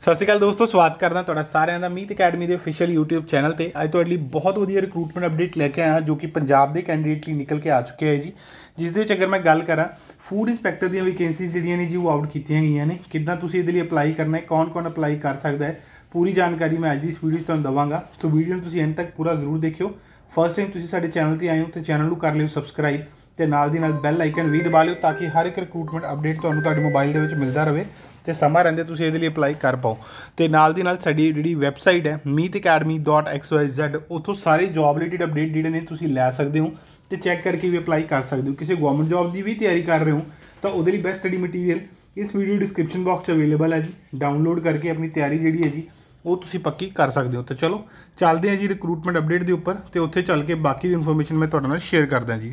ਸਤਿ ਸ਼੍ਰੀ ਅਕਾਲ ਦੋਸਤੋ ਸਵਾਗਤ ਕਰਦਾ ਤੁਹਾਡਾ ਸਾਰਿਆਂ ਦਾ ਮੀਤ ਅਕੈਡਮੀ ਦੇ ਅਫੀਸ਼ੀਅਲ YouTube ਚੈਨਲ ਤੇ ਅੱਜ ਤੁਹਾਡੇ ਲਈ ਬਹੁਤ ਵਧੀਆ ਰਿਕਰੂਟਮੈਂਟ ਅਪਡੇਟ ਲੈ ਕੇ ਆਇਆ ਜੋ ਕਿ ਪੰਜਾਬ ਦੇ ਕੈਂਡੀਡੇਟ ਲਈ ਨਿਕਲ ਕੇ ਆ ਚੁੱਕਿਆ ਹੈ ਜੀ ਜਿਸ ਦੇ ਵਿੱਚ ਅਗਰ ਮੈਂ ਗੱਲ ਕਰਾਂ ਫੂਡ ਇਨਸਪੈਕਟਰ ਦੀਆਂ ਵੈਕੈਂਸੀਜ਼ ਜਿਹੜੀਆਂ ਨੇ ਜੀ ਉਹ ਆਊਟ ਕੀਤੀਆਂ ਗਈਆਂ ਨੇ ਕਿੱਦਾਂ ਤੁਸੀਂ ਇਹਦੇ ਲਈ ਅਪਲਾਈ ਕਰਨਾ ਹੈ ਕੌਣ-ਕੌਣ ਅਪਲਾਈ ਕਰ ਸਕਦਾ ਹੈ ਪੂਰੀ ਜਾਣਕਾਰੀ ਮੈਂ ਅੱਜ ਦੀ ਇਸ ਵੀਡੀਓ 'ਚ ਤੁਹਾਨੂੰ ਦਵਾਂਗਾ ਸੋ ਵੀਡੀਓ ਨੂੰ ਤੁਸੀਂ ਅੰਤ ਤੱਕ ਪੂਰਾ ਜ਼ਰੂਰ ਦੇਖਿਓ ਫਰਸਟ ਟਾਈਮ ਤੁਸੀਂ ਸਾਡੇ ਚੈਨਲ ਤੇ ਆਏ ਹੋ ਤੇ ਚੈਨਲ ਨੂੰ ਕਰ ਲਿਓ ਸਬਸਕ੍ਰਾਈਬ ਤੇ ਨਾਲ ਦੀ ਨਾਲ ਬੈਲ ਆਈਕਨ ਵੀ ਦਬਾ ਲਿਓ ਤਾਂ ਕਿ ਹਰ ਇੱਕ ਰਿਕਰੂਟਮੈਂਟ ਅਪਡੇਟ ਤੁਹਾਨੂੰ ਤੁਹਾਡੇ ਮੋਬਾਈਲ ਦੇ ਵਿੱਚ ਮਿਲਦਾ ਰਹੇ ਤੇ ਸਮਾਂ ਰਹਿੰਦੇ ਤੁਸੀਂ ਇਹਦੇ ਲਈ ਅਪਲਾਈ ਕਰ ਪਾਓ ਤੇ ਨਾਲ ਦੀ ਨਾਲ ਸਾਡੀ ਜਿਹੜੀ ਵੈਬਸਾਈਟ ਹੈ meetacademy.xyz ਉੱਥੋਂ ਸਾਰੇ ਜੌਬ ਰਿਲੇਟਡ ਅਪਡੇਟ ਜਿਹੜੇ ਨੇ ਤੁਸੀਂ ਲੈ ਸਕਦੇ ਹੋ ਤੇ ਚੈੱਕ ਕਰਕੇ ਵੀ ਅਪਲਾਈ ਕਰ ਸਕਦੇ ਹੋ ਕਿਸੇ ਗਵਰਨਮੈਂਟ ਜੌਬ ਦੀ ਵੀ ਤਿਆਰੀ ਕਰ ਰਹੇ ਹੋ ਤਾਂ ਉਹਦੇ ਲਈ ਬੈਸਟ ਸਟੱਡੀ ਮਟੀਰੀਅਲ ਇਸ ਵੀਡੀਓ ਡਿਸਕ੍ਰਿਪਸ਼ਨ ਬਾਕਸ 'ਚ ਅਵੇਲੇਬਲ ਹੈ ਜੀ ਡਾਊਨਲੋਡ ਕਰਕੇ ਆਪਣੀ ਤਿਆਰੀ ਜਿਹੜੀ ਹੈ ਜੀ ਉਹ ਤੁਸੀਂ ਪੱਕੀ ਕਰ ਸਕਦੇ ਹੋ ਤੇ ਚਲੋ ਚੱਲਦੇ ਹਾਂ ਜੀ ਰਿਕਰੂਟਮੈਂਟ ਅਪਡੇਟ ਦੇ ਉੱਪਰ ਤੇ ਉੱਥੇ ਚੱਲ ਕੇ ਬਾਕੀ ਦੀ ਇਨਫੋਰਮੇਸ਼ਨ ਮੈਂ ਤੁਹਾਡੇ ਨਾਲ ਸ਼ੇਅਰ ਕਰਦਾ ਜੀ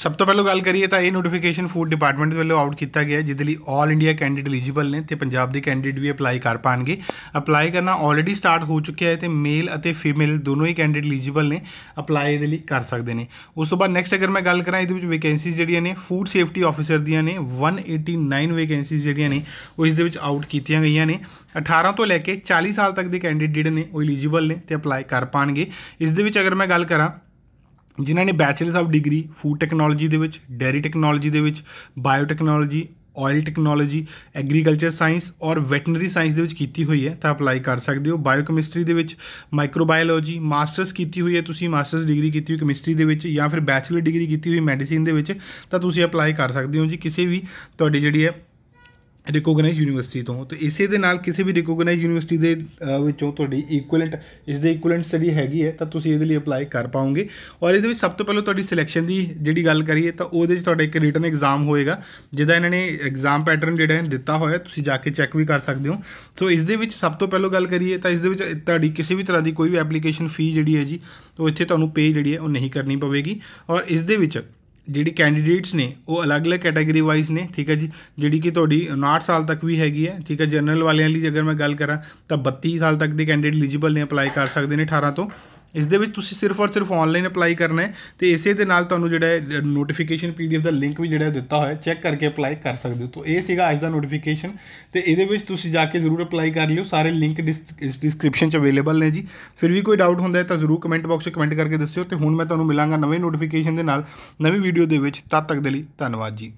ਸਭ ਤੋਂ ਪਹਿਲਾਂ ਗੱਲ ਕਰੀਏ ਤਾਂ ਇਹ ਨੋਟੀਫਿਕੇਸ਼ਨ ਫੂਡ ਡਿਪਾਰਟਮੈਂਟ ਵੱਲੋਂ ਆਊਟ ਕੀਤਾ ਗਿਆ ਜਿਹਦੇ ਲਈ 올 ਇੰਡੀਆ ਕੈਂਡੀਡੇਟ ਐਲੀਜੀਬਲ ਨੇ ਤੇ ਪੰਜਾਬ ਦੇ ਕੈਂਡੀਡੇਟ ਵੀ ਅਪਲਾਈ ਕਰ ਪਾਣਗੇ ਅਪਲਾਈ ਕਰਨਾ ਆਲਰੇਡੀ ਸਟਾਰਟ ਹੋ ਚੁੱਕਿਆ ਹੈ ਤੇ ਮੇਲ ਅਤੇ ਫੀਮੇਲ ਦੋਨੋਂ ਹੀ ਕੈਂਡੀਡੇਟ ਐਲੀਜੀਬਲ ਨੇ ਅਪਲਾਈ ਦੇ ਲਈ ਕਰ ਸਕਦੇ ਨੇ ਉਸ ਤੋਂ ਬਾਅਦ ਨੈਕਸਟ ਅਗਰ ਮੈਂ ਗੱਲ ਕਰਾਂ ਇਹਦੇ ਵਿੱਚ ਵੈਕੈਂਸੀਜ਼ ਜਿਹੜੀਆਂ ਨੇ ਫੂਡ ਸੇਫਟੀ ਆਫੀਸਰ ਦੀਆਂ ਨੇ 189 ਵੈਕੈਂਸੀਜ਼ ਜਿਹੜੀਆਂ ਨੇ ਉਹ ਇਸ ਦੇ ਵਿੱਚ ਆਊਟ ਕੀਤੀਆਂ ਗਈਆਂ ਨੇ 18 ਤੋਂ ਲੈ ਕੇ 40 ਸਾਲ ਤੱਕ ਦੇ ਕੈਂਡੀਡੇਟ ਜਿਹੜੇ ਨੇ ਉਹ ਐਲੀਜੀਬਲ ਨੇ ਤੇ ਅਪਲਾਈ ਕਰ ਪਾਣਗੇ ਇਸ ਦੇ ਵਿੱਚ ਅਗਰ ਮੈਂ ਗੱਲ ਕਰਾਂ ਜਿਨ੍ਹਾਂ ਨੇ bachelors of degree food technology ਦੇ ਵਿੱਚ ਡੈਰੀ ਟੈਕਨੋਲੋਜੀ ਦੇ ਵਿੱਚ biotechnology oil technology agriculture science ਔਰ ਵੈਟਰਨਰੀ ਸਾਇੰਸ ਦੇ ਵਿੱਚ ਕੀਤੀ ਹੋਈ ਹੈ ਤਾਂ ਅਪਲਾਈ ਕਰ ਸਕਦੇ ਹੋ ਬਾਇਓਕੈਮਿਸਟਰੀ ਦੇ ਵਿੱਚ ਮਾਈਕਰੋਬਾਇਓਲੋਜੀ ਮਾਸਟਰਸ ਕੀਤੀ ਹੋਈ ਹੈ ਤੁਸੀਂ ਮਾਸਟਰਸ ਡਿਗਰੀ ਕੀਤੀ ਹੋਈ ਕੈਮਿਸਟਰੀ ਦੇ ਵਿੱਚ ਜਾਂ ਫਿਰ ਬੈਚਲਰ ਡਿਗਰੀ ਕੀਤੀ ਹੋਈ ਮੈਡੀਸਿਨ ਦੇ ਵਿੱਚ ਤਾਂ ਤੁਸੀਂ ਅਪਲਾਈ ਕਰ ਸਕਦੇ ਹੋ ਜੀ ਕਿਸੇ ਵੀ ਤੁਹਾਡੀ ਜਿਹੜੀ ਹੈ ਰਿਕੋਗਨਾਈਜ਼ ਯੂਨੀਵਰਸਿਟੀ ਤੋਂ ਤੇ ਇਸੇ ਦੇ ਨਾਲ ਕਿਸੇ ਵੀ ਰਿਕੋਗਨਾਈਜ਼ ਯੂਨੀਵਰਸਿਟੀ ਦੇ ਵਿੱਚੋਂ ਤੁਹਾਡੀ ਇਕੁਇਲੈਂਟ ਇਸ ਦੇ ਇਕੁਇਲੈਂਟ ਸਟੱਡੀ ਹੈਗੀ ਹੈ ਤਾਂ ਤੁਸੀਂ ਇਹਦੇ ਲਈ ਅਪਲਾਈ ਕਰ ਪਾਓਗੇ ਔਰ ਇਹਦੇ ਵਿੱਚ ਸਭ ਤੋਂ ਪਹਿਲਾਂ ਤੁਹਾਡੀ ਸਿਲੈਕਸ਼ਨ ਦੀ ਜਿਹੜੀ ਗੱਲ ਕਰੀਏ ਤਾਂ ਉਹਦੇ ਵਿੱਚ ਤੁਹਾਡਾ ਇੱਕ ਰਿਟਨ ਐਗਜ਼ਾਮ ਹੋਏਗਾ ਜਿਹਦਾ ਇਹਨਾਂ ਨੇ ਐਗਜ਼ਾਮ ਪੈਟਰਨ ਜਿਹੜਾ ਹੈ ਦਿੱਤਾ ਹੋਇਆ ਤੁਸੀਂ ਜਾ ਕੇ ਚੈੱਕ ਵੀ ਕਰ ਸਕਦੇ ਹੋ ਸੋ ਇਸ ਦੇ ਵਿੱਚ ਸਭ ਤੋਂ ਪਹਿਲਾਂ ਗੱਲ ਕਰੀਏ ਤਾਂ ਇਸ ਦੇ ਵਿੱਚ ਤੁਹਾਡੀ ਕਿਸੇ ਵੀ ਤਰ੍ਹਾਂ ਦੀ ਕੋਈ ਵੀ ਐਪਲੀਕੇਸ਼ਨ ਫੀ ਜਿਹੜੀ ਹੈ ਜੀ ਉਹ ਇੱਥੇ ਤੁਹਾਨੂੰ ਪੇ ਜਿਹੜੀ ਹੈ ਉਹ ਨਹੀਂ ਕਰਨੀ ਪਵੇਗੀ ਔਰ ਇਸ ਦੇ ਵਿੱਚ ਜਿਹੜੀ ਕੈਂਡੀਡੇਟਸ ਨੇ ਉਹ ਅਲੱਗ-ਅਲੱਗ ਕੈਟਾਗਰੀ ਵਾਈਜ਼ ਨੇ ਠੀਕ ਹੈ ਜੀ ਜਿਹੜੀ ਕਿ ਤੁਹਾਡੀ 59 ਸਾਲ ਤੱਕ ਵੀ ਹੈਗੀ ਹੈ ਠੀਕ ਹੈ ਜਨਰਲ ਵਾਲਿਆਂ ਲਈ ਜੇਕਰ ਮੈਂ ਗੱਲ ਕਰਾਂ ਤਾਂ 32 ਸਾਲ ਤੱਕ ਦੇ ਕੈਂਡੀਡੇਟ ਐਲੀਜੀਬਲ ਨੇ ਅਪਲਾਈ ਕਰ ਸਕਦੇ ਨੇ 18 ਤੋਂ ਇਸ ਦੇ ਵਿੱਚ ਤੁਸੀਂ ਸਿਰਫ ਔਰ ਸਿਰਫ ਆਨਲਾਈਨ ਅਪਲਾਈ ਕਰਨਾ ਹੈ ਤੇ ਇਸੇ ਦੇ ਨਾਲ ਤੁਹਾਨੂੰ ਜਿਹੜਾ ਨੋਟੀਫਿਕੇਸ਼ਨ ਪੀਡੀਐਫ ਦਾ ਲਿੰਕ ਵੀ ਜਿਹੜਾ ਦਿੱਤਾ ਹੋਇਆ ਚੈੱਕ ਕਰਕੇ ਅਪਲਾਈ ਕਰ ਸਕਦੇ ਹੋ ਤੋਂ ਇਹ ਸੀਗਾ ਅੱਜ ਦਾ ਨੋਟੀਫਿਕੇਸ਼ਨ ਤੇ ਇਹਦੇ ਵਿੱਚ ਤੁਸੀਂ ਜਾ ਕੇ ਜ਼ਰੂਰ ਅਪਲਾਈ ਕਰ ਲਿਓ ਸਾਰੇ ਲਿੰਕ ਇਸ ਡਿਸਕ੍ਰਿਪਸ਼ਨ 'ਚ ਅਵੇਲੇਬਲ ਨੇ ਜੀ ਫਿਰ ਵੀ ਕੋਈ ਡਾਊਟ ਹੁੰਦਾ ਹੈ ਤਾਂ ਜ਼ਰੂਰ ਕਮੈਂਟ ਬਾਕਸ 'ਚ ਕਮੈਂਟ ਕਰਕੇ ਦੱਸਿਓ ਤੇ ਹੁਣ ਮੈਂ ਤੁਹਾਨੂੰ ਮਿਲਾਂਗਾ ਨਵੇਂ ਨੋਟੀਫਿਕੇਸ਼ਨ ਦੇ ਨਾਲ ਨਵੀਂ ਵੀਡੀਓ ਦੇ ਵਿੱਚ ਤਦ ਤੱਕ ਦੇ ਲਈ ਧੰਨਵਾਦ ਜੀ